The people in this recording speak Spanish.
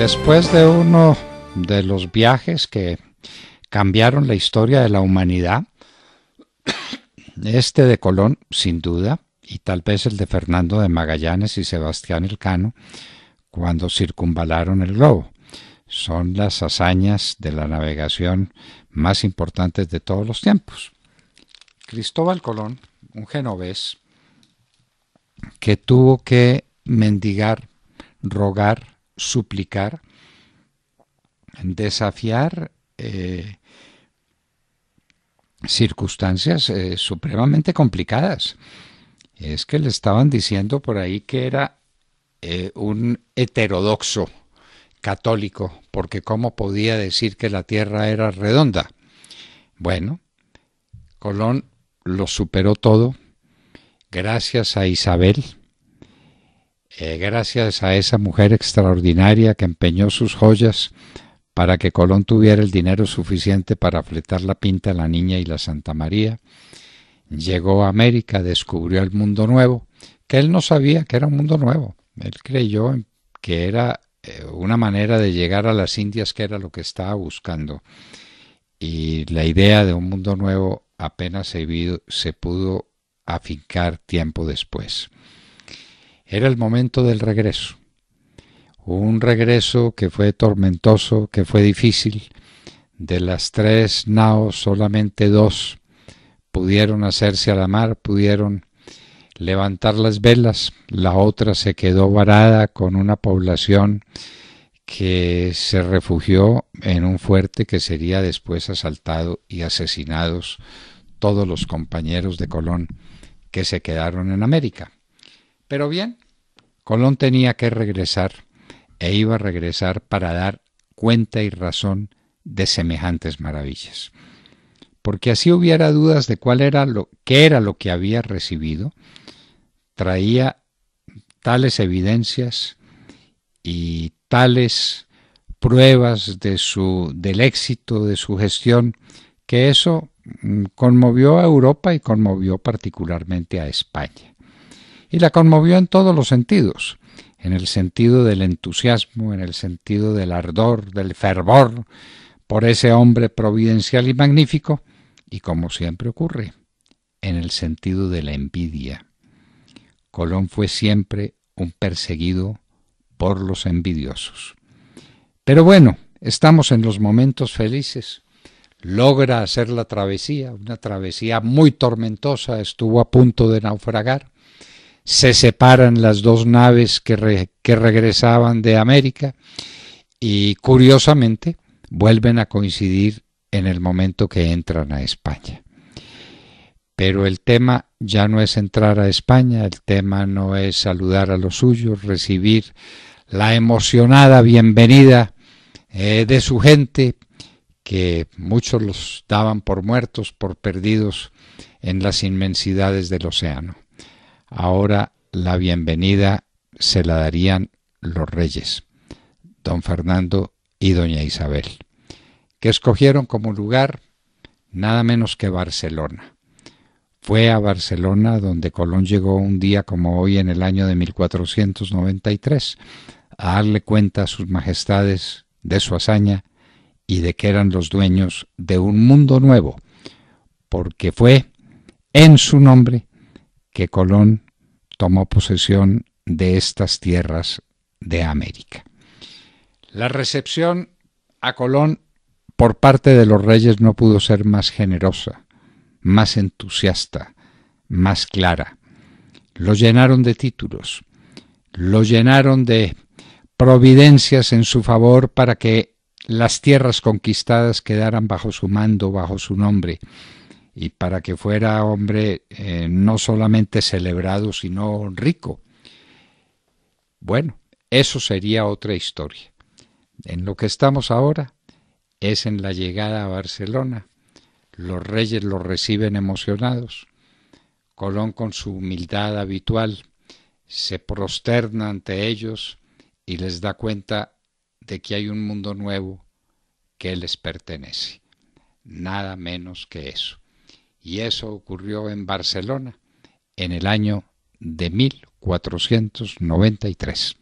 Después de uno de los viajes que cambiaron la historia de la humanidad, este de Colón, sin duda, y tal vez el de Fernando de Magallanes y Sebastián Elcano, cuando circunvalaron el globo. Son las hazañas de la navegación más importantes de todos los tiempos. Cristóbal Colón, un genovés, que tuvo que mendigar, rogar, suplicar, desafiar eh, circunstancias eh, supremamente complicadas. Es que le estaban diciendo por ahí que era eh, un heterodoxo católico, porque cómo podía decir que la Tierra era redonda. Bueno, Colón lo superó todo gracias a Isabel, eh, gracias a esa mujer extraordinaria que empeñó sus joyas para que Colón tuviera el dinero suficiente para fletar la pinta a la Niña y la Santa María, llegó a América, descubrió el mundo nuevo, que él no sabía que era un mundo nuevo. Él creyó que era eh, una manera de llegar a las Indias que era lo que estaba buscando. Y la idea de un mundo nuevo apenas se, se pudo afincar tiempo después. Era el momento del regreso. Un regreso que fue tormentoso, que fue difícil. De las tres naos, solamente dos pudieron hacerse a la mar, pudieron levantar las velas. La otra se quedó varada con una población que se refugió en un fuerte que sería después asaltado y asesinados todos los compañeros de Colón que se quedaron en América. Pero bien, Colón tenía que regresar e iba a regresar para dar cuenta y razón de semejantes maravillas. Porque así hubiera dudas de cuál era lo qué era lo que había recibido, traía tales evidencias y tales pruebas de su del éxito de su gestión que eso mm, conmovió a Europa y conmovió particularmente a España y la conmovió en todos los sentidos, en el sentido del entusiasmo, en el sentido del ardor, del fervor, por ese hombre providencial y magnífico, y como siempre ocurre, en el sentido de la envidia. Colón fue siempre un perseguido por los envidiosos. Pero bueno, estamos en los momentos felices. Logra hacer la travesía, una travesía muy tormentosa, estuvo a punto de naufragar, se separan las dos naves que, regresaban de América y curiosamente vuelven a coincidir en el momento que entran a España. Pero el tema ya no es entrar a España, el tema no es saludar a los suyos, recibir la emocionada bienvenida eh, de su gente, que muchos los daban por muertos, por perdidos en las inmensidades del océano. Ahora la bienvenida se la darían los reyes, don Fernando y doña Isabel, que escogieron como lugar nada menos que Barcelona. Fue a Barcelona donde Colón llegó un día como hoy en el año de 1493 a darle cuenta a sus majestades de su hazaña y de que eran los dueños de un mundo nuevo, porque fue en su nombre Colón tomó posesión de estas tierras de América. La recepción a Colón por parte de los reyes no pudo ser más generosa, más entusiasta, más clara. Lo llenaron de títulos, lo llenaron de providencias en su favor para que las tierras conquistadas quedaran bajo su mando, bajo su nombre, y para que fuera hombre eh, no solamente celebrado, sino rico. Bueno, eso sería otra historia. En lo que estamos ahora es en la llegada a Barcelona. Los reyes los reciben emocionados. Colón con su humildad habitual se prosterna ante ellos y les da cuenta de que hay un mundo nuevo que les pertenece. Nada menos que eso. Y eso ocurrió en Barcelona en el año de 1493.